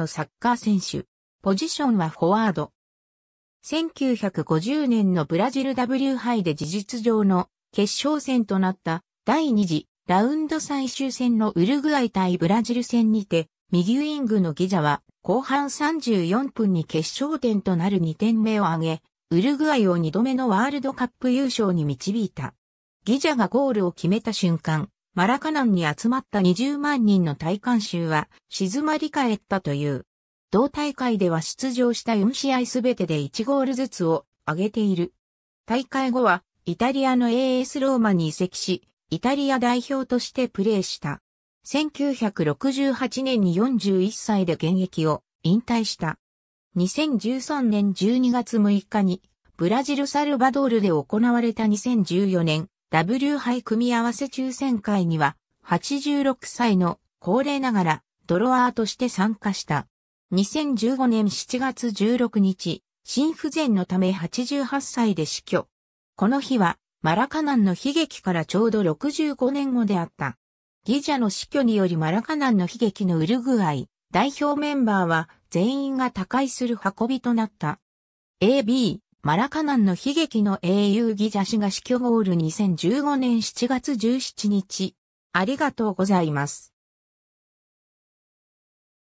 のサッカー選手。ポジションはフォワード。1950年のブラジル W 杯で事実上の決勝戦となった第2次ラウンド最終戦のウルグアイ対ブラジル戦にて、右ウイングのギジャは後半34分に決勝点となる2点目を挙げ、ウルグアイを2度目のワールドカップ優勝に導いた。ギジャがゴールを決めた瞬間、マラカナンに集まった20万人の大観衆は静まり返ったという。同大会では出場した4試合すべてで1ゴールずつを挙げている。大会後はイタリアの AS ローマに移籍し、イタリア代表としてプレーした。1968年に41歳で現役を引退した。2013年12月6日にブラジルサルバドールで行われた2014年 W 杯組み合わせ抽選会には、86歳の高齢ながらドロワーとして参加した。2015年7月16日、心不全のため88歳で死去。この日は、マラカナンの悲劇からちょうど65年後であった。ギジャの死去によりマラカナンの悲劇のウルグアイ、代表メンバーは全員が他界する運びとなった。AB、マラカナンの悲劇の英雄ギザシが死去ゴール2015年7月17日。ありがとうございます。